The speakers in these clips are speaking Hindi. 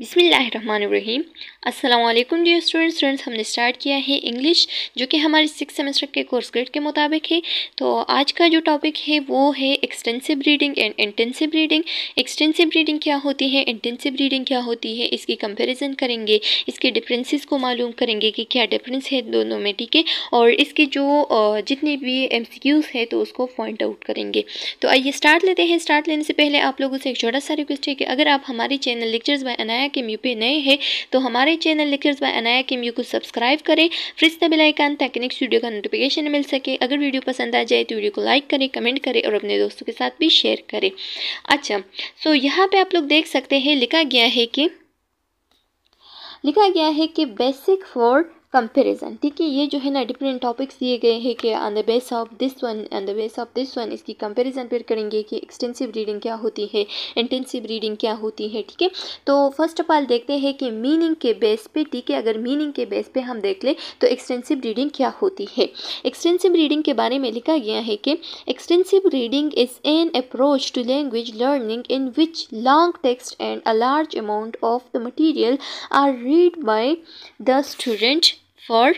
बिसमीम् अल्लाम डियर स्टूडेंट्स स्टूडेंट्स हमने स्टार्ट किया है इंग्लिश जो कि हमारे सिक्स सेमेस्टर के कोर्स ग्रेड के मुताबिक है तो आज का जो टॉपिक है वो है extensive reading and intensive reading extensive reading क्या होती है इंटेंसिव रीडिंग क्या होती है इसकी कंपेरिजन करेंगे इसके डिफ्रेंसिस को मालूम करेंगे कि क्या डिफरेंस है दोनों में ठीक है और इसके जो जितने भी एम है तो उसको पॉइंट आउट करेंगे तो आइए स्टार्ट लेते हैं स्टार्ट लेने से पहले आप लोगों से एक छोटा सा रिक्वेस्ट है कि अगर आप हमारे channel lectures by Anaya Anaya के म्यू पे नए हैं तो हमारे चैनल लेक्चर्स बाय अनाया के म्यू को सब्सक्राइब करें फिर से बेलाइकान ताकि नेक्स्ट वीडियो का नोटिफिकेशन मिल सके अगर वीडियो पसंद आ जाए तो वीडियो को लाइक करें कमेंट करें और अपने दोस्तों के साथ भी शेयर करें अच्छा सो यहाँ पर आप लोग देख सकते हैं लिखा गया है कि लिखा गया है कि बेसिक फॉर कंपेरिजन ठीक है ये जो है ना डिफरेंट टॉपिक्स दिए गए हैं कि on the base of this one on the base of this one इसकी कंपेरिजन फिर करेंगे कि एक्सटेंसिव रीडिंग क्या होती है इंटेंसिव रीडिंग क्या होती है ठीक है तो फर्स्ट ऑफ ऑल देखते हैं कि मीनिंग के बेस पे ठीक है अगर मीनिंग के बेस पे हम देख लें तो एक्सटेंसिव रीडिंग क्या होती है एक्सटेंसिव रीडिंग के बारे में लिखा गया है कि extensive reading is an approach to language learning in which long text and a large amount of the material are read by the student for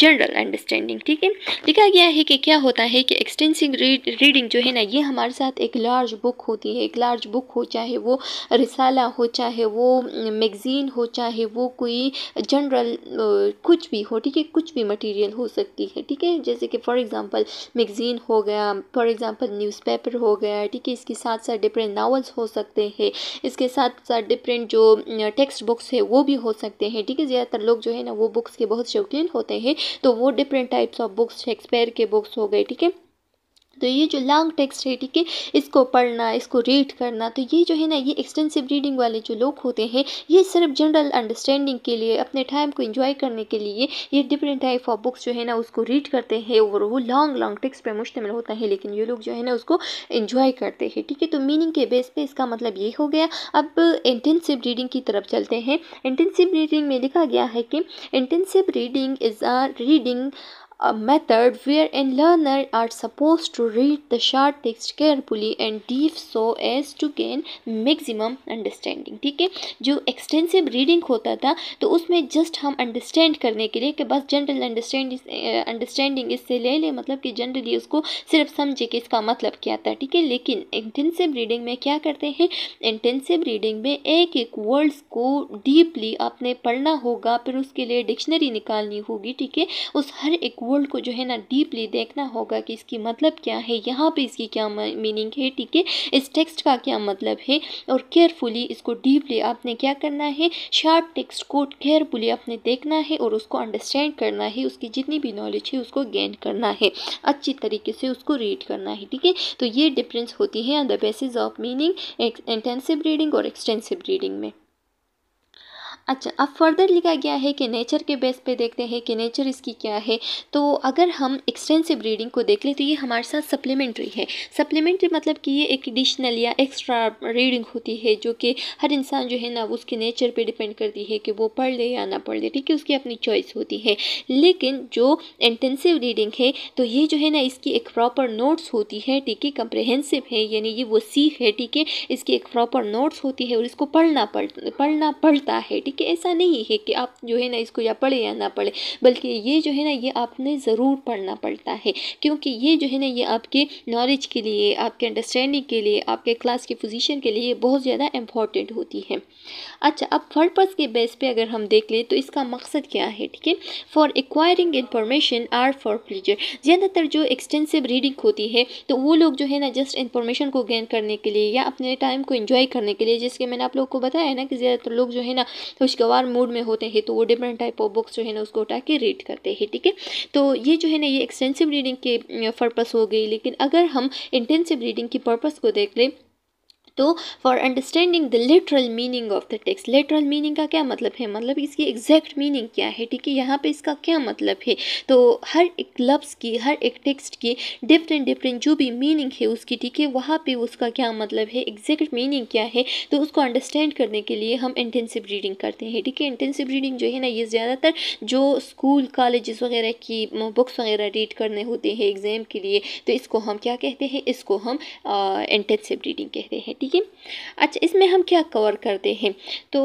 general understanding ठीक है लिखा गया है कि क्या होता है कि एक्सटेंसिव रीडिंग जो है ना ये हमारे साथ एक लार्ज बुक होती है एक लार्ज बुक हो चाहे वो रिसाला हो चाहे वो मैगज़ीन हो चाहे वो कोई जनरल कुछ भी हो ठीक है कुछ भी मटेरियल हो सकती है ठीक है जैसे कि फॉर एग्जांपल मैगज़ीन हो गया फॉर एग्जांपल न्यूज़पेपर हो गया ठीक है इसके साथ साथ डिफरेंट नावल्स हो सकते हैं इसके साथ साथ डिफरेंट जो टेक्स्ट बुक्स है वो भी हो सकते हैं ठीक है ज़्यादातर लोग जो है ना वो बुक्स के बहुत शौकीन होते हैं तो वो different types of books Shakespeare के बुक्स हो गए ठीक है तो ये जो लॉन्ग टेक्स्ट है ठीक है इसको पढ़ना इसको रीड करना तो ये जो है ना ये एक्सटेंसिव रीडिंग वाले जो लोग होते हैं ये सिर्फ जनरल अंडरस्टैंडिंग के लिए अपने टाइम को इन्जॉय करने के लिए ये डिफरेंट टाइप ऑफ बुक्स जो है ना उसको रीड करते हैं और वो लॉन्ग लॉन्ग टेक्स्ट पर मुश्तमिल होता है लेकिन ये लोग जो है ना उसको इन्जॉय करते हैं ठीक है तो मीनिंग के बेस पर इसका मतलब ये हो गया अब इंटेंसिव रीडिंग की तरफ चलते हैं इंटेंसिव रीडिंग में लिखा गया है कि intensive reading is or reading a method wherein learners are supposed to read the short text carefully and deep so as to gain maximum understanding ठीक है जो extensive reading होता था तो उसमें just हम understand करने के लिए कि बस general understand understanding इससे ले लें मतलब कि generally उसको सिर्फ समझे कि इसका मतलब क्या था ठीक है लेकिन intensive reading में क्या करते हैं intensive reading में एक एक words को deeply आपने पढ़ना होगा फिर उसके लिए dictionary निकालनी होगी ठीक है उस हर एक वर्ल्ड को जो है ना डीपली देखना होगा कि इसकी मतलब क्या है यहाँ पे इसकी क्या मीनिंग है ठीक है इस टेक्स्ट का क्या मतलब है और केयरफुली इसको डीपली आपने क्या करना है शार्ट टेक्स्ट को केयरफुली आपने देखना है और उसको अंडरस्टैंड करना है उसकी जितनी भी नॉलेज है उसको गेन करना है अच्छी तरीके से उसको रीड करना है ठीक है तो ये डिफरेंस होती है on the basis of meaning intensive reading और एक्सटेंसिव रीडिंग में अच्छा अब फर्दर लिखा गया है कि नेचर के बेस पे देखते हैं कि नेचर इसकी क्या है तो अगर हम एक्सटेंसिव रीडिंग को देख लें तो ये हमारे साथ सप्लीमेंट्री है सप्लीमेंट्री मतलब कि ये एक एडिशनल या एक्स्ट्रा रीडिंग होती है जो कि हर इंसान जो है ना उसके नेचर पर डिपेंड करती है कि वो पढ़ ले या ना पढ़ ले ठीक है उसकी अपनी चॉइस होती है लेकिन जो इंटेंसिव रीडिंग है तो ये जो है ना इसकी एक प्रॉपर नोट्स होती है ठीक है कंप्रहेंसिव है यानी ये वो सीख है ठीक है इसकी एक प्रॉपर नोट्स होती है और इसको पढ़ना पड़ पढ़ना पड़ता है ठीक ठीक है ऐसा नहीं है कि आप जो है ना इसको या पढ़े या ना पढ़े बल्कि ये जो है ना ये आपने ज़रूर पढ़ना पड़ता है क्योंकि ये जो है ना ये आपके नॉलेज के लिए आपके अंडरस्टैंडिंग के लिए आपके क्लास की पोजिशन के लिए बहुत ज़्यादा इम्पॉर्टेंट होती है अच्छा अब फर्पज़ के बेस पर अगर हम देख लें तो इसका मकसद क्या है ठीक है for acquiring information or for future ज़्यादातर जो एक्सटेंसिव रीडिंग होती है तो वो लोग जो है ना जस्ट इन्फॉर्मेशन को गेन करने के लिए या अपने टाइम को इन्जॉय करने के लिए जिसके मैंने आप लोग को बताया है ना कि ज़्यादातर लोग जो है ना खुशगवार मूड में होते हैं तो वो डिफरेंट टाइप ऑफ बुक्स जो है ना उसको उठा के रीड करते हैं ठीक है तो ये जो है ना ये एक्सटेंसिव रीडिंग के पर्पस हो गई लेकिन अगर हम इंटेंसिव रीडिंग की पर्पस को देख लें तो for understanding the literal meaning of the text literal meaning का क्या मतलब है मतलब इसकी एग्जैक्ट मीनिंग क्या है ठीक है यहाँ पे इसका क्या मतलब है तो हर एक लफ्ज़ की हर एक टेक्स्ट की डिफरेंट डिफरेंट जो भी मीनिंग है उसकी ठीक है वहाँ पे उसका क्या मतलब है एग्जैक्ट मीनिंग क्या है तो उसको अंडरस्टैंड करने के लिए हम इंटेंसिव रीडिंग करते हैं ठीक है इंटेंसिव रीडिंग जो है ना ये ज़्यादातर जो स्कूल कॉलेज वगैरह की बुक्स वगैरह रीड करने होते हैं एग्ज़ाम के लिए तो इसको हम क्या कहते हैं इसको हम इंटेंसिव रीडिंग कहते हैं ठीक है अच्छा इसमें हम क्या कवर करते हैं तो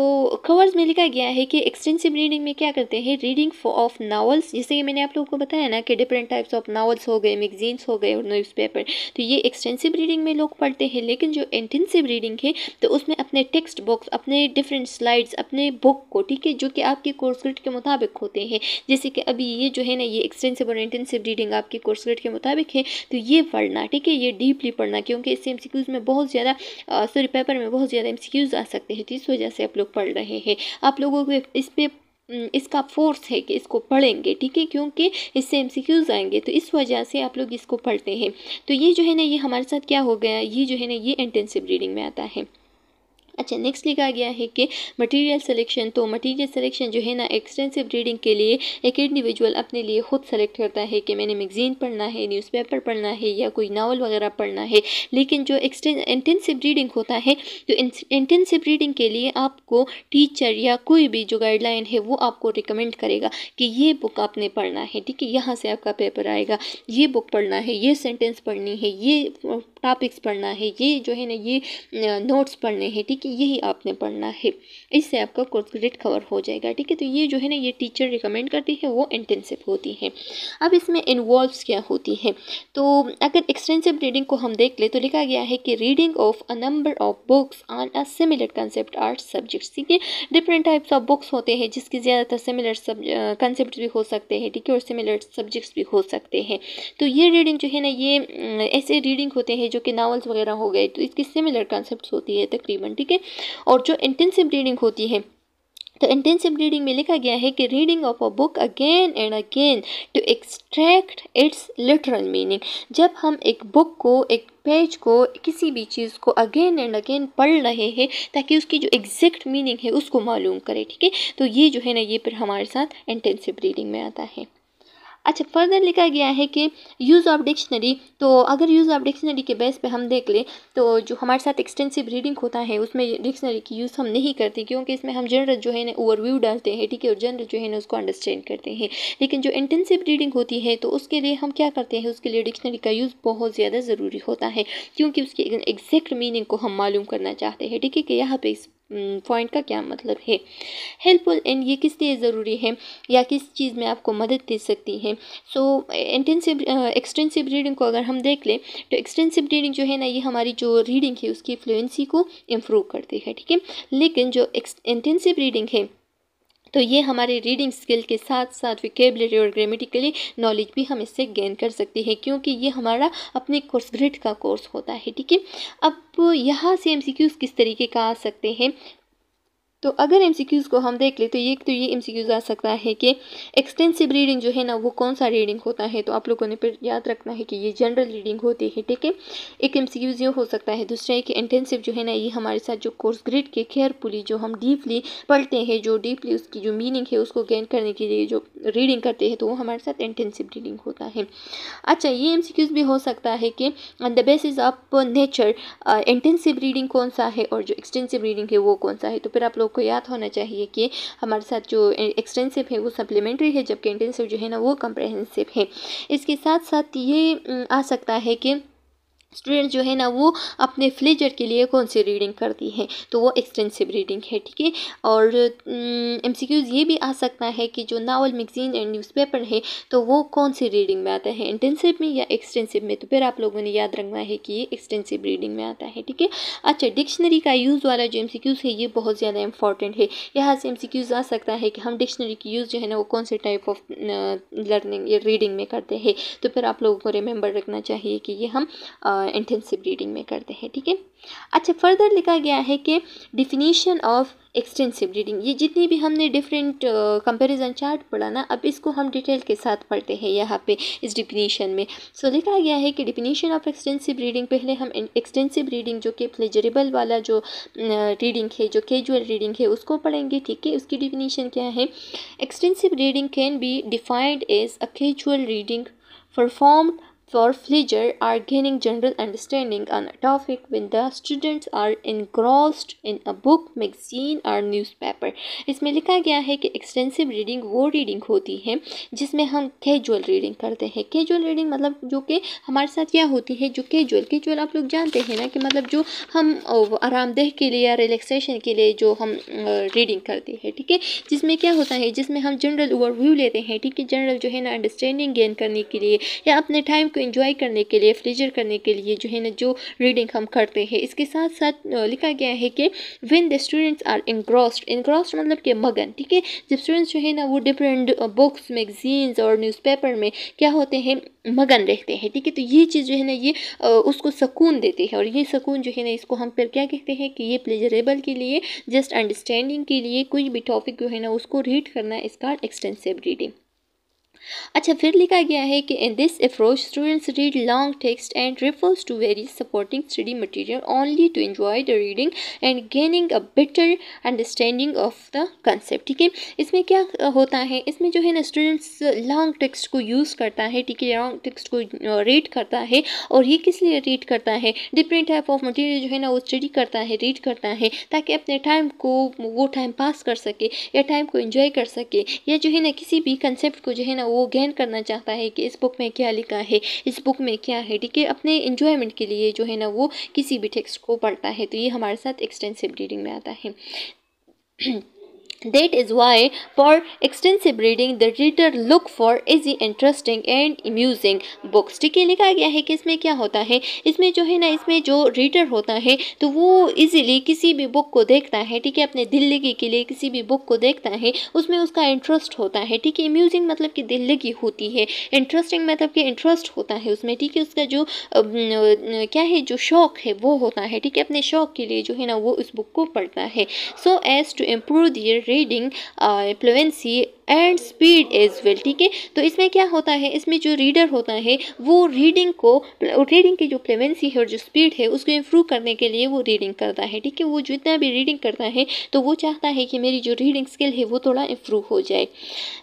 कवर्स में लिखा गया है कि एक्सटेंसिव रीडिंग में क्या करते हैं रीडिंग ऑफ नावल्स जैसे कि मैंने आप लोगों को बताया ना कि डिफरेंट टाइप्स ऑफ नावल्स हो गए मैगजीन्स हो गए और न्यूज़पेपर तो ये एक्सटेंसिव रीडिंग में लोग पढ़ते हैं लेकिन जो इंटेंसिव रीडिंग है तो उसमें अपने टेक्स्ट बुक्स अपने डिफरेंट स्लाइड्स अपने बुक को ठीक है जो कि आपके कोर्स ग्रेड के मुताबिक होते हैं जैसे कि अभी ये जो है ना ये एक्सटेंसिव और इंटेंसिव रीडिंग आपके कोर्स ग्रेड के मुताबिक है तो ये पढ़ना ठीक है ये डीपली पढ़ना क्योंकि इससे एम में बहुत ज़्यादा सॉरी पेपर में बहुत ज़्यादा एम आ सकते हैं तो इस वजह से आप लोग पढ़ रहे हैं आप लोगों को इस पर इसका फोर्स है कि इसको पढ़ेंगे ठीक है क्योंकि इससे एम आएंगे तो इस वजह से आप लोग इसको पढ़ते हैं तो ये जो है ना ये हमारे साथ क्या हो गया ये जो है ना ये इंटेंसिव रीडिंग में आता है अच्छा नेक्स्ट लिखा गया है कि मटेरियल सिलेक्शन तो मटेरियल सिलेक्शन जो है ना एक्सटेंसिव रीडिंग के लिए एक इंडिविजुअल अपने लिए खुद सेलेक्ट करता है कि मैंने मैगजीन पढ़ना है न्यूज़पेपर पढ़ना है या कोई नावल वगैरह पढ़ना है लेकिन जो इंटेंसिव रीडिंग होता है तो इंटेंसिव रीडिंग के लिए आपको टीचर या कोई भी जो गाइडलाइन है वो आपको रिकमेंड करेगा कि ये बुक आपने पढ़ना है ठीक है यहाँ से आपका पेपर आएगा ये बुक पढ़ना है ये सेंटेंस पढ़नी है ये टॉपिक्स पढ़ना है ये जो है ना ये नोट्स पढ़ने हैं ठीक है कि यही आपने पढ़ना है इससे आपका कोर्स क्रेडिट कवर हो जाएगा ठीक है तो ये जो है ना ये टीचर रिकमेंड करती है वो इंटेंसिव होती है अब इसमें इन्वॉल्व क्या होती है तो अगर एक्सटेंसिव रीडिंग को हम देख ले तो लिखा गया है कि reading of a number of books on a similar concept or subjects ठीक है डिफरेंट टाइप्स ऑफ बुक्स होते हैं जिसके ज़्यादातर सिमिलर सब कंसेप्ट भी हो सकते हैं ठीक है और सिमिलर सब्जेक्ट्स भी हो सकते हैं तो ये रीडिंग जो है ना ये ऐसे रीडिंग होते हैं जो कि नावल्स वगैरह हो गए तो इसकी सिमिलर कंसेप्ट होती है तकरीबन ठीक है है और जो इंटेंसिव रीडिंग होती है तो इंटेंसिव रीडिंग में लिखा गया है कि reading of a book again and again to extract its literal meaning जब हम एक बुक को एक पेज को किसी भी चीज़ को अगेन एंड अगेन पढ़ रहे हैं ताकि उसकी जो एग्जैक्ट मीनिंग है उसको मालूम करें ठीक है तो ये जो है ना ये फिर हमारे साथ इंटेंसिव रीडिंग में आता है अच्छा फर्दर लिखा गया है कि यूज़ ऑफ डिक्शनरी तो अगर यूज़ ऑफ डिक्शनरी के बेस पे हम देख लें तो जो हमारे साथ एक्सटेंसिव रीडिंग होता है उसमें डिक्शनरी की यूज़ हम नहीं करते क्योंकि इसमें हम जनरल जो है ना ओवरव्यू डालते हैं ठीक है और जनरल जो है ना उसको अंडरस्टैंड करते हैं लेकिन जो इंटेंसिव रीडिंग होती है तो उसके लिए हम क्या करते हैं उसके लिए डिक्शनरी का यूज़ बहुत ज़्यादा ज़रूरी होता है क्योंकि उसकी एग्जैक्ट मीनिंग को हम मालूम करना चाहते हैं ठीक है कि यहाँ इस पॉइंट हम्म, का क्या मतलब है हेल्पफुल एंड ये किस लिए ज़रूरी है या किस चीज़ में आपको मदद दे सकती है सो इंटेंसिव एक्सटेंसिव रीडिंग को अगर हम देख लें तो एक्सटेंसिव रीडिंग जो है ना ये हमारी जो रीडिंग है उसकी फ्लुएंसी को इम्प्रूव करती है ठीक है लेकिन जो इंटेंसिव रीडिंग है तो ये हमारे रीडिंग स्किल के साथ साथ विकेबलरी और ग्रामेटिकली नॉलेज भी हम इससे गेन कर सकते हैं क्योंकि ये हमारा अपने कोर्स ग्रेड का कोर्स होता है ठीक है अब यहाँ से एम किस तरीके का आ सकते हैं तो अगर एम को हम देख ले तो ये तो ये एम आ सकता है कि एक्सटेंसिव रीडिंग जो है ना वो कौन सा रीडिंग होता है तो आप लोगों ने फिर याद रखना है कि ये जनरल रीडिंग होती है ठीक है एक एम ये हो सकता है दूसरा एक कि इंटेंसिव जो है ना ये हमारे साथ जो कोर्स ग्रेड के केयरफुली जो हम डीपली पढ़ते हैं जो डीपली उसकी जो मीनिंग है उसको गेन करने के लिए जो रीडिंग करते हैं तो वो हमारे साथ इंटेंसिव रीडिंग होता है अच्छा ये एम भी हो सकता है कि on the basis of nature intensive reading कौन सा है और जो एक्सटेंसिव रीडिंग है वो कौन सा है तो फिर आप लोग आपको याद होना चाहिए कि हमारे साथ जो एक्सटेंसिव है वो सप्लीमेंट्री है जबकि इंटेंसिव जो है ना वो कंप्रहेंसिव है इसके साथ साथ ये आ सकता है कि स्टूडेंट जो है ना वो अपने फ्लेजर के लिए कौन सी रीडिंग करती है तो वो एक्सटेंसिव रीडिंग है ठीक है और एम सी क्यूज़ ये भी आ सकता है कि जो नावल मैगजीन एंड न्यूज़पेपर है तो वो कौन सी रीडिंग में आता है इंटेंसिव में या एक्सटेंसिव में तो फिर आप लोगों ने याद रखना है कि ये एक्सटेंसिव रीडिंग में आता है ठीक है अच्छा डिक्शनरी का यूज़ वाला जो एम सी क्यूज़ है ये बहुत ज़्यादा इंपॉर्टेंट है यहाँ से एम सी क्यूज़ आ सकता है कि हम डिक्शनरी की यूज़ जो है ना वो कौन से टाइप ऑफ लर्निंग या रीडिंग में करते हैं तो फिर आप लोगों को रिमेंबर रखना चाहिए कि ये हम आ, इंटेंसिव रीडिंग में करते हैं ठीक है अच्छा फर्दर लिखा गया है कि डिफिनीशन ऑफ एक्सटेंसिव रीडिंग ये जितनी भी हमने डिफरेंट कंपैरिजन चार्ट पढ़ा ना अब इसको हम डिटेल के साथ पढ़ते हैं यहाँ पे इस डिफिनीशन में सो so, लिखा गया है कि डिफिनीशन ऑफ एक्सटेंसिव रीडिंग पहले हम एक्सटेंसिव रीडिंग जो कि प्लेजरेबल वाला जो रीडिंग है जो कैजुअल रीडिंग है उसको पढ़ेंगे ठीक है उसकी डिफिनीशन क्या है extensive reading can be defined as a casual reading performed for pleasure are gaining general understanding on a topic when the students are engrossed in a book magazine or newspaper इसमें लिखा गया है कि एक्सटेंसिव रीडिंग वो रीडिंग होती है जिसमें हम कैजुअल रीडिंग करते हैं कैजुअल रीडिंग मतलब जो कि हमारे साथ क्या होती है जो कैजुअल कैजुअल आप लोग जानते हैं ना कि मतलब जो हम आरामदेह के लिए या रिलैक्सेशन के लिए जो हम रीडिंग करते हैं ठीक है जिसमें क्या होता है जिसमें हम जनरल ओवरव्यू लेते हैं ठीक है जनरल जो है ना अंडरस्टैंडिंग गेन करने के लिए या अपने टाइम को इन्जॉय करने के लिए फ्लेजर करने के लिए जो है ना जो रीडिंग हम करते हैं इसके साथ साथ लिखा गया है कि when the students are engrossed engrossed मतलब कि मगन ठीक है जब स्टूडेंट्स जो है ना वो डिफरेंट बुक्स मैगजीन्स और न्यूज़पेपर में क्या होते हैं मगन रहते हैं ठीक है तो ये चीज़ जो है ना ये आ, उसको सुकून देती है और ये सुकून जो है ना इसको हम फिर क्या कहते हैं कि ये प्लेजरेबल के लिए जस्ट अंडरस्टैंडिंग के लिए कोई भी टॉपिक जो है ना उसको रीड करना इसका एक्सटेंसिव रीडिंग अच्छा फिर लिखा गया है कि in this approach students read long text and refers to very supporting study material only to enjoy the reading and gaining a better understanding of the concept ठीक है इसमें क्या होता है इसमें जो है ना स्टूडेंट्स लॉन्ग टेक्स्ट को यूज़ करता है ठीक है लॉन्ग टेक्स्ट को रीड करता है और ये किस लिए रीड करता है डिफरेंट टाइप ऑफ मटेरियल जो है ना वो स्टडी करता है रीड करता है ताकि अपने टाइम को वो टाइम पास कर सके या टाइम को इन्जॉय कर सके या जो है ना किसी भी कंसेप्ट को जो है ना वो गेन करना चाहता है कि इस बुक में क्या लिखा है इस बुक में क्या है ठीक है अपने इन्जॉयमेंट के लिए जो है ना वो किसी भी टेक्स्ट को पढ़ता है तो ये हमारे साथ एक्सटेंसिव रीडिंग में आता है That is why for extensive reading the reader look for easy interesting and amusing books ठीक है लिखा गया है कि इसमें क्या होता है इसमें जो है ना इसमें जो रीडर होता है तो वो इजीली किसी भी बुक को देखता है ठीक है अपने दिल लगी के लिए किसी भी बुक को देखता है उसमें उसका इंटरेस्ट होता है ठीक है अम्यूजिंग मतलब कि दिल लगी होती है इंटरेस्टिंग मतलब कि इंटरेस्ट होता है उसमें ठीक है उसका जो क्या है जो शौक़ है वो होता है ठीक है अपने शौक़ के लिए जो है ना वो उस बुक को पढ़ता है so as to improve their reading uh, fluency and speed as well ठीक है तो इसमें क्या होता है इसमें जो रीडर होता है वो रीडिंग को रीडिंग की जो प्लेवेंसी है और जो स्पीड है उसको इम्प्रूव करने के लिए वो रीडिंग करता है ठीक है वो जितना भी रीडिंग करता है तो वो चाहता है कि मेरी जो रीडिंग स्किल है वो थोड़ा इम्प्रूव हो जाए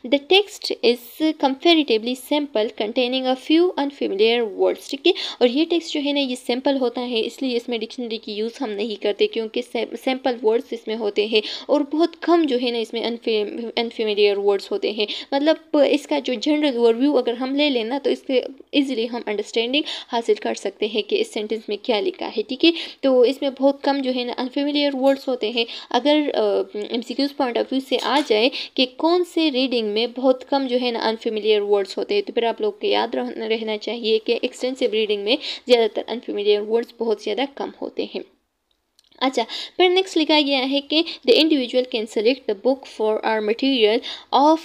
the text is comparatively simple containing a few unfamiliar words ठीक है और ये टेक्स्ट जो है ना ये सिंपल होता है इसलिए इसमें डिक्शनरी की यूज़ हम नहीं करते क्योंकि सैम्पल वर्ड्स इसमें होते हैं और बहुत कम जो है ना इसमें अनफेमिलियर वर्ड वर्ड्स होते हैं मतलब इसका जो जनरल ओवरव्यू अगर हम ले लेना तो इसके इजीली हम अंडरस्टैंडिंग हासिल कर सकते हैं कि इस सेंटेंस में क्या लिखा है ठीक है तो इसमें बहुत कम जो है ना अनफेमिलियर वर्ड्स होते हैं अगर M C Qs point of view से आ जाए कि कौन से रीडिंग में बहुत कम जो है ना अनफेमिलियर वर्ड्स होते हैं तो फिर आप लोग को याद रहना चाहिए कि एक्सटेंसिव रीडिंग में ज़्यादातर अनफेमिलियर वर्ड्स बहुत ज़्यादा कम होते हैं अच्छा फिर नेक्स्ट लिखा गया है कि the individual can select the book for or material of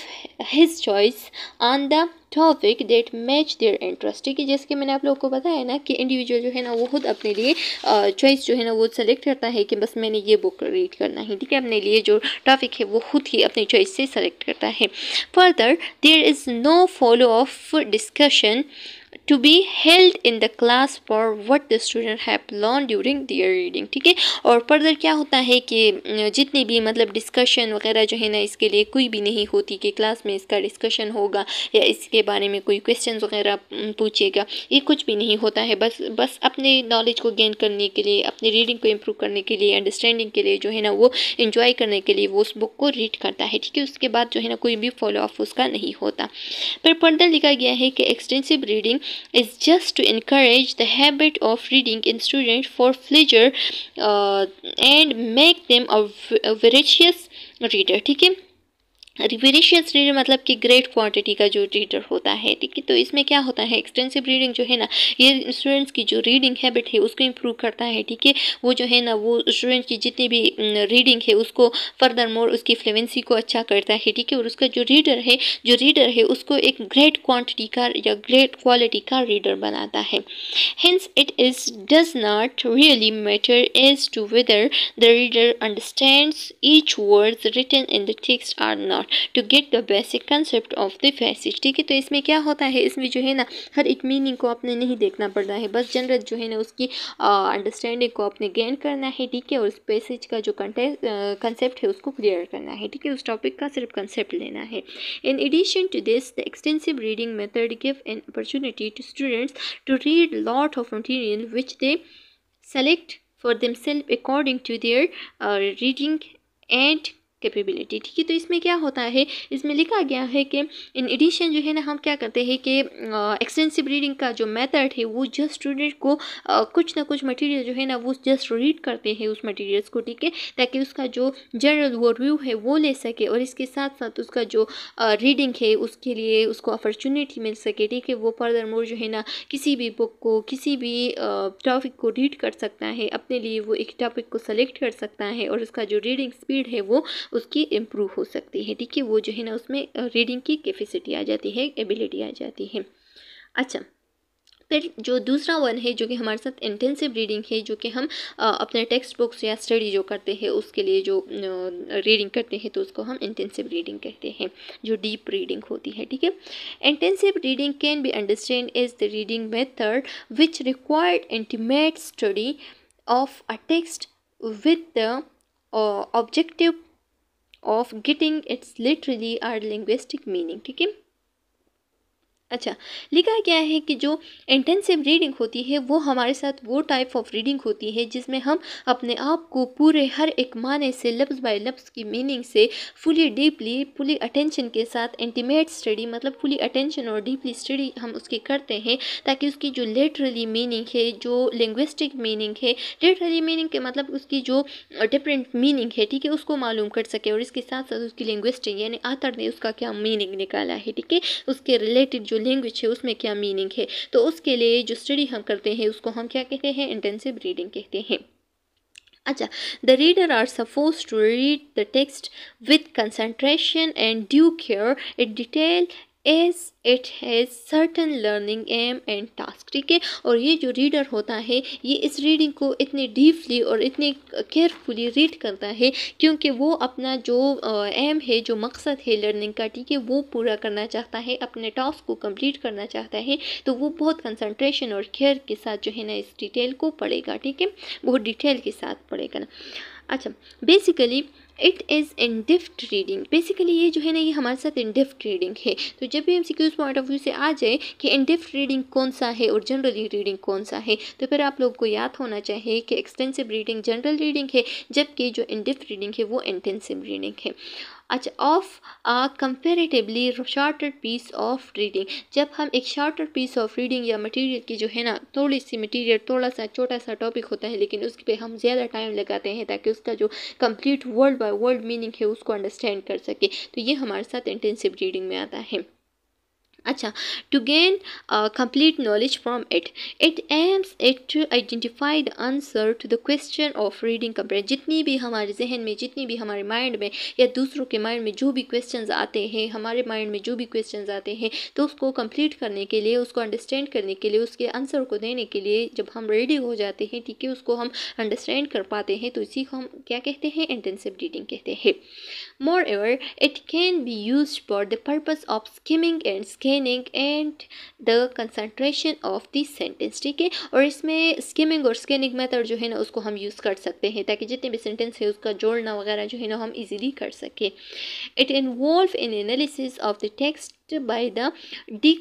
his choice on the topic that match their interest ठीक है जैसे कि मैंने आप लोगों को बताया ना कि इंडिविजुअल जो है ना वो खुद अपने लिए चॉइस जो है ना वो सेलेक्ट करता है कि बस मैंने ये बुक रीड करना है ठीक है अपने लिए जो टॉपिक है वो खुद ही अपनी चॉइस से सेलेक्ट करता है further there is no follow of discussion to be held in the class for what the student have learned during their reading ठीक है और फर्दर क्या होता है कि जितनी भी मतलब डिस्कशन वगैरह जो है ना इसके लिए कोई भी नहीं होती कि क्लास में इसका डिस्कशन होगा या इसके बारे में कोई क्वेश्चन वगैरह पूछेगा ये कुछ भी नहीं होता है बस बस अपने नॉलेज को गेन करने के लिए अपनी रीडिंग को इम्प्रूव करने के लिए अंडरस्टैंडिंग के लिए जो है ना वो इन्जॉय करने के लिए वो उस बुक को रीड करता है ठीक है उसके बाद जो है ना कोई भी फॉलो अप उसका नहीं होता फिर फर्दर लिखा गया है कि extensive reading is just to encourage the habit of reading in students for pleasure uh, and make them a, a voracious reader ठीक है रिवेरिशियस रीडर मतलब कि ग्रेट क्वांटिटी का जो रीडर होता है ठीक है तो इसमें क्या होता है एक्सटेंसिव रीडिंग जो है ना ये स्टूडेंट्स की जो रीडिंग हैबिट है उसको इम्प्रूव करता है ठीक है वो जो है ना वो स्टूडेंट की जितनी भी रीडिंग है उसको फर्दर मोर उसकी फ्लेवेंसी को अच्छा करता है ठीक है और उसका जो रीडर है जो रीडर है उसको एक ग्रेट क्वान्टिटी का या ग्रेट क्वालिटी का रीडर बनाता है hence it is does not really matter as to whether the reader understand each words written in the text or not to get the basic concept of the passage ठीक है तो इसमें क्या होता है इसमें जो है ना हर एक मीनिंग को आपने नहीं देखना पड़ता है बस जनरल जो है ना उसकी अंडरस्टैंडिंग को आपने गेन करना है ठीक है और उस पैसेज का जो कंसेप्ट है उसको क्लियर करना है ठीक है उस टॉपिक का सिर्फ कंसेप्ट लेना है in addition to this the extensive reading method give an opportunity to students to read lot of material which they select for themselves self according to uh, reading and capability ठीक है तो इसमें क्या होता है इसमें लिखा गया है कि इन एडिशन जो है ना हम क्या करते हैं कि एक्सटेंसिव रीडिंग का जो मेथड है वो जस्ट स्टूडेंट को आ, कुछ ना कुछ मटेरियल जो है ना वो जस्ट रीड करते हैं उस मटेरियल्स को ठीक है ताकि उसका जो जनरल वो रिव्यू है वो ले सके और इसके साथ साथ उसका जो रीडिंग है उसके लिए उसको अपॉर्चुनिटी मिल सके ठीक है वो फर्दर मोर जो है ना किसी भी बुक को किसी भी टॉपिक को रीड कर सकता है अपने लिए वो एक टॉपिक को सेलेक्ट कर सकता है और उसका जो रीडिंग स्पीड है वो उसकी इम्प्रूव हो सकती है ठीक है वो जो है ना उसमें रीडिंग की कैपेसिटी आ जाती है एबिलिटी आ जाती है अच्छा फिर जो दूसरा वन है जो कि हमारे साथ इंटेंसिव रीडिंग है जो कि हम अपने टेक्स्ट बुक्स या स्टडी जो करते हैं उसके लिए जो रीडिंग करते हैं तो उसको हम इंटेंसिव रीडिंग कहते हैं जो डीप रीडिंग होती है ठीक है intensive reading can be understand is the reading method which required intimate study of a text with the objective of getting it's literally our linguistic meaning ठीक है अच्छा लिखा गया है कि जो इंटेंसिव रीडिंग होती है वो हमारे साथ वो टाइप ऑफ रीडिंग होती है जिसमें हम अपने आप को पूरे हर एक माने से लफ्ज़ बाय लफ्ज़ की मीनिंग से फुली डीपली फुली अटेंशन के साथ इंटीमेट स्टडी मतलब फुली अटेंशन और डीपली स्टडी हम उसकी करते हैं ताकि उसकी जो लिटरली मीनिंग है जो लिंग्विस्टिक मीनिंग है लिटरली मीनिंग के मतलब उसकी जो डिफरेंट मीनिंग है ठीक है उसको मालूम कर सके और इसके साथ साथ उसकी लिंग्विस्टिक यानी आतर ने उसका क्या मीनिंग निकाला है ठीक है उसके रिलेटेड जो लैंग्वेज है उसमें क्या मीनिंग है तो उसके लिए जो स्टडी हम करते हैं उसको हम क्या कहते हैं इंटेंसिव रीडिंग कहते हैं अच्छा the reader are suppose to read the text with concentration and due care it detail as it has certain learning aim and task ठीक है और ये जो रीडर होता है ये इस रीडिंग को इतनी डीपली और इतनी केयरफुली रीड करता है क्योंकि वो अपना जो एम है जो मकसद है लर्निंग का ठीक है वो पूरा करना चाहता है अपने टास्क को कम्प्लीट करना चाहता है तो वो बहुत कंसनट्रेशन और केयर के साथ जो है ना इस डिटेल को पढ़ेगा ठीक है बहुत डिटेल के साथ पढ़ेगा ना अच्छा basically it is in depth reading basically ये जो है ना ये हमारे साथ इंडिफ्ट रीडिंग है तो जब भी हम सिक्यूज पॉइंट ऑफ व्यू से आ जाए कि डिफ्ट रीडिंग कौन सा है और जनरली रीडिंग कौन सा है तो फिर आप लोगों को याद होना चाहिए कि एक्सटेंसिव रीडिंग जनरल रीडिंग है जबकि जो डिफ्ट रीडिंग है वो इंटेंसिव रीडिंग है अच्छा of a comparatively shorter piece of reading जब हम एक शॉर्टर पीस ऑफ रीडिंग या मटेरियल की जो है ना थोड़ी सी मटेरियल थोड़ा सा छोटा सा टॉपिक होता है लेकिन उस पर हम ज़्यादा टाइम लगाते हैं ताकि उसका जो complete word by word meaning है उसको अंडरस्टैंड कर सके तो ये हमारे साथ इंटेंसिव रीडिंग में आता है अच्छा to gain complete knowledge from it it aims it to identified answer to the question of reading of reading जितनी भी हमारे जहन में जितनी भी हमारे माइंड में या दूसरों के माइंड में जो भी क्वेश्चन आते हैं हमारे माइंड में जो भी क्वेश्चन आते हैं तो उसको कंप्लीट करने के लिए उसको अंडरस्टैंड करने के लिए उसके आंसर को देने के लिए जब हम रेडी हो जाते हैं ठीक है उसको हम अंडरस्टैंड कर पाते हैं तो इसी को हम क्या कहते हैं इंटेंसिव रीडिंग कहते हैं moreover it can be use for the purpose of skimming and scan meaning and the concentration of the sentence ठीक है और इसमें स्किमिंग और स्किनिंग मेथड जो है ना उसको हम यूज़ कर सकते हैं ताकि जितने भी सेंटेंस है उसका जोड़ना वगैरह जो है ना हम इजीली कर सकें it involve in analysis of the text by the 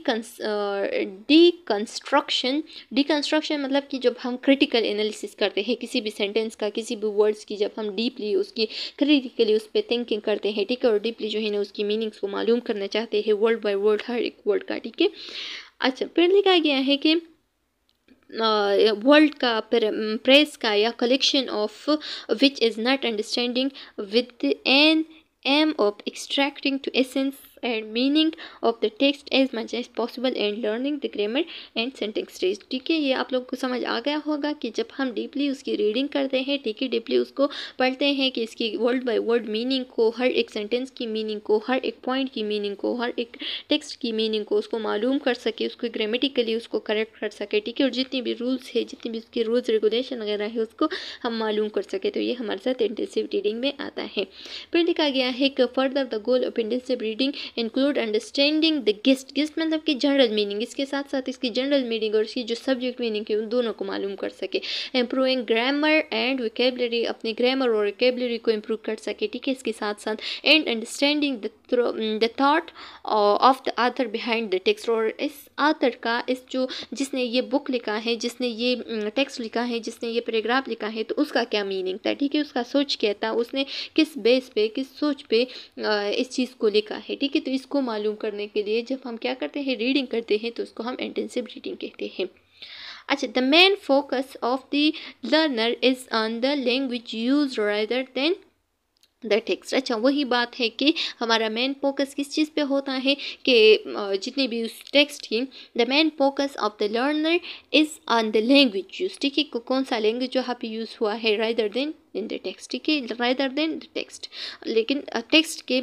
deconstruction uh, मतलब कि जब हम क्रिटिकल एनालिसिस करते हैं किसी भी सेंटेंस का किसी भी वर्ड्स की जब हम डीपली उसकी क्रिटिकली उस पर थिंकिंग करते हैं ठीक है और डीपली जो है ना उसकी मीनिंग्स को मालूम करना चाहते हैं वर्ल्ड बाई वर्ल्ड हर एक वर्ल्ड का ठीक है अच्छा फिर लिखा गया है कि वर्ल्ड uh, का प्रेस mm, का या collection of which is not understanding with an aim of extracting to essence and meaning of the text as much as possible and learning the grammar and sentence stage ठीक है ये आप लोग को समझ आ गया होगा कि जब हम डीपली उसकी रीडिंग करते हैं ठीक है डीपली उसको पढ़ते हैं कि इसकी वर्ड बाई वर्ड मीनिंग को हर एक सेंटेंस की मीनिंग को हर एक पॉइंट की मीनिंग को हर एक टेक्स्ट की मीनिंग को उसको मालूम कर सके उसको ग्रामेटिकली उसको करेक्ट कर सके ठीक है और जितनी भी रूल्स है जितनी भी उसकी रूल्स रेगुलेशन वगैरह है उसको हम मालूम कर सके तो ये हमारे साथ इंटेंसिव रीडिंग में आता है फिर लिखा गया है कि further the goal of intensive reading include understanding the gist gist मतलब कि जनरल मीनिंग इसके साथ साथ इसकी जनरल मीनिंग और इसकी जो सब्जेक्ट मीनिंग है उन दोनों को मालूम कर सके इम्प्रूविंग ग्रामर एंड विकेबलरी अपने ग्रामर और विकेबलरी को इम्प्रूव कर सके ठीक है इसके साथ साथ and understanding the through mm, the thought uh, of the author behind the text और इस author का इस जो जिसने ये book लिखा है जिसने ये mm, text लिखा है जिसने ये paragraph लिखा है तो उसका क्या meaning था ठीक है उसका सोच क्या था उसने किस बेस पे किस सोच पे इस चीज़ को लिखा है ठीक है तो इसको मालूम करने के लिए जब हम क्या करते हैं रीडिंग करते हैं तो उसको हम इंटेंसिव रीडिंग कहते हैं अच्छा the main focus of the learner is on the language use rather than the text अच्छा वही बात है कि हमारा मेन फोकस किस चीज़ पे होता है कि जितने भी उस टेक्स्ट की the main focus of the learner is on the language use ठीक है कौन सा लैंग्वेज जो पे यूज़ हुआ है rather than in the text ठीक है राइदर देन द टेक्स्ट लेकिन टेक्स्ट के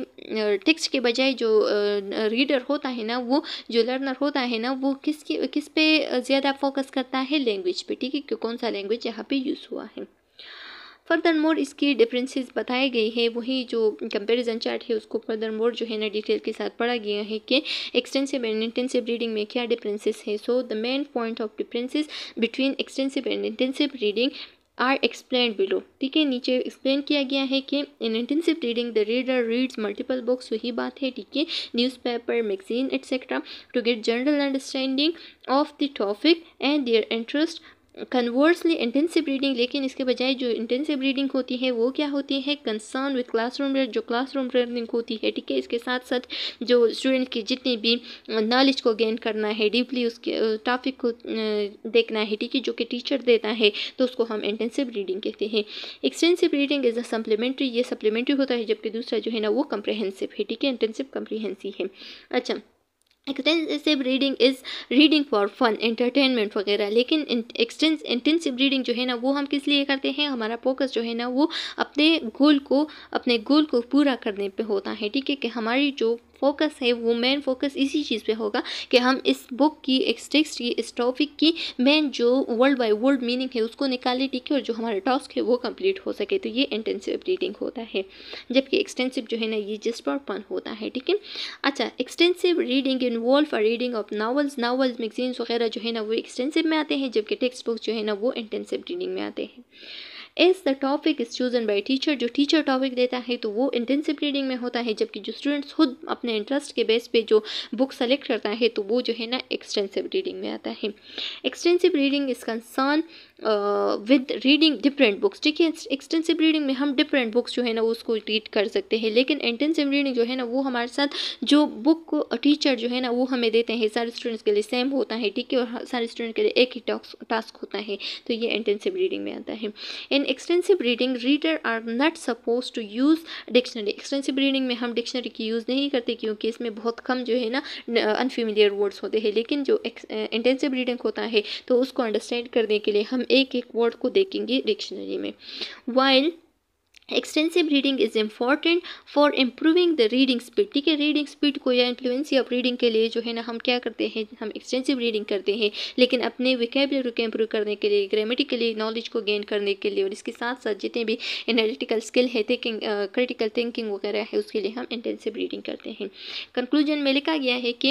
टेक्स्ट के बजाय जो रीडर होता है ना वो जो लर्नर होता है ना वो किसकी किस पे ज़्यादा फोकस करता है लैंग्वेज पे ठीक है कि कौन सा लैंग्वेज यहाँ पे यूज़ हुआ है फर्दर मोर इसकी डिफरेंसेस बताए गए हैं वही जो कंपैरिजन चार्ट है उसको फर्दर मोर जो है ना डिटेल के साथ पढ़ा गया है कि एक्सटेंसिव एंड इंटेंसिव रीडिंग में क्या डिफरेंसेस है so the main point of differences between extensive and intensive reading are explain below ठीक है नीचे एक्सप्लेन किया गया है कि in intensive reading the reader reads multiple books वही बात है ठीक है newspaper magazine etcetera to get general understanding of the topic and their interest conversely intensive reading लेकिन इसके बजाय जो इंटेंसिव रीडिंग होती है वो क्या होती है कंसर्न विद क्लासरूम जो क्लासरूम लर्निंग होती है ठीक है इसके साथ साथ जो स्टूडेंट की जितनी भी नॉलेज को गेन करना है डीपली उसके टॉपिक को देखना है ठीक है जो कि टीचर देता है तो उसको हम इंटेंसिव रीडिंग कहते हैं extensive reading is a supplementary ये सप्लीमेंट्री होता है जबकि दूसरा जो है ना वो कम्प्रहेंसिव है ठीक है इंटेंसिव कम्प्रीहेंसिव है अच्छा extensive reading is reading for fun entertainment वगैरह लेकिन एक्सटेंस इंटेंसिव रीडिंग जो है ना वो हम किस लिए करते हैं हमारा फोकस जो है ना वो अपने गोल को अपने गोल को पूरा करने पे होता है ठीक है कि हमारी जो फोकस है वो मेन फोकस इसी चीज़ पे होगा कि हम इस बुक की एक टेक्स्ट की इस टॉपिक की मेन जो वर्ल्ड बाई वर्ल्ड मीनिंग है उसको निकाले टीके और जो हमारा टास्क है वो कंप्लीट हो सके तो ये इंटेंसिव रीडिंग होता है जबकि एक्सटेंसिव जो है ना ये जिस पर पन होता है ठीक है अच्छा extensive reading involve a reading of novels novels magazines वगैरह जो है ना वो एक्सटेंसिव में आते हैं जबकि टेक्स्ट बुक जो है ना वो इंटेंसिव रीडिंग में आते हैं as the topic is chosen by teacher जो टीचर टॉपिक देता है तो वो इंटेंसिव रीडिंग में होता है जबकि जो स्टूडेंट्स खुद अपने इंटरेस्ट के बेस पे जो बुक सेलेक्ट करता है तो वो जो है ना एक्सटेंसिव रीडिंग में आता है extensive reading is concern with reading different books ठीक है एक्सटेंसिव रीडिंग में हम डिफरेंट बुक्स जो है ना उसको रीड कर सकते हैं लेकिन इंटेंसिव रीडिंग जो है ना वो हमारे साथ जो बुक टीचर जो है ना वो हमें देते हैं सारे स्टूडेंट्स के लिए सेम होता है ठीक है और हाँ, सारे स्टूडेंट के लिए एक ही टास्क होता है तो ये इंटेंसिव रीडिंग में आता है in extensive reading reader are not suppose to use dictionary extensive reading में हम डिक्शनरी की यूज़ नहीं करते क्योंकि इसमें बहुत कम जो है ना अनफेमिलियर वर्ड्स होते हैं लेकिन जो इंटेंसिव रीडिंग होता है तो उसको अंडरस्टैंड करने के लिए हम एक एक वर्ड को देखेंगे डिक्शनरी में while extensive reading is important for improving the reading speed ठीक है रीडिंग स्पीड को या इन्फ्लुएंसी ऑफ रीडिंग के लिए जो है ना हम क्या करते हैं हम एक्सटेंसिव रीडिंग करते हैं लेकिन अपने विकेबलरी को इम्प्रूव करने के लिए ग्रामेटिकली नॉलेज को गेन करने के लिए और इसके साथ साथ जितने भी एनालिटिकल स्किल है थिंकिंग क्रिटिकल थिंकिंग वगैरह है उसके लिए हम इंटेंसिव रीडिंग करते हैं कंक्लूजन में लिखा गया है कि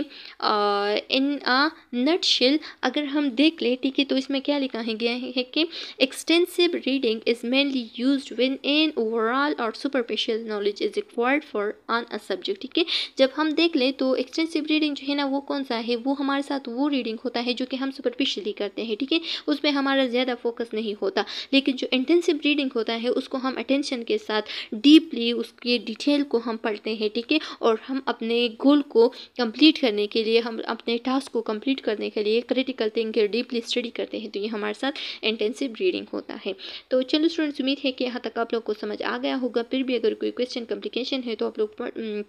इन आ नट शिल अगर हम देख लें ठीक है तो इसमें क्या लिखा है गया है कि extensive reading is mainly use when an overall और superficial knowledge is required for on a subject ठीक है जब हम देख लें तो एक्सटेंसिव रीडिंग जो है ना वो कौन सा है वो हमारे साथ वो रीडिंग होता है जो कि हम सुपरफिशियली करते हैं ठीक है उस पर हमारा ज़्यादा फोकस नहीं होता लेकिन जो इंटेंसिव रीडिंग होता है उसको हम अटेंशन के साथ डीपली उसके डिटेल को हम पढ़ते हैं ठीक है और हम अपने गोल को कम्प्लीट करने के लिए हम अपने टास्क को कम्प्लीट करने के लिए क्रिटिकल थिंक डीपली स्टडी करते हैं तो ये हमारे साथ इंटेंसिव रीडिंग होता है तो चलो स्टूडेंट्स उम्मीद है कि यहाँ तक आप लोग को समझ समझ आ गया होगा फिर भी अगर कोई क्वेश्चन कम्प्लिकेशन है तो आप लोग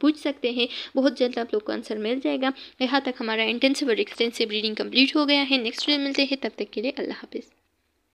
पूछ सकते हैं बहुत जल्द आप लोग को आंसर मिल जाएगा यहाँ तक हमारा इंटेंसिव और एक्सटेंसिव रीडिंग कम्प्लीट हो गया है नेक्स्ट डे मिलते हैं तब तक के लिए अल्लाह हाफिज़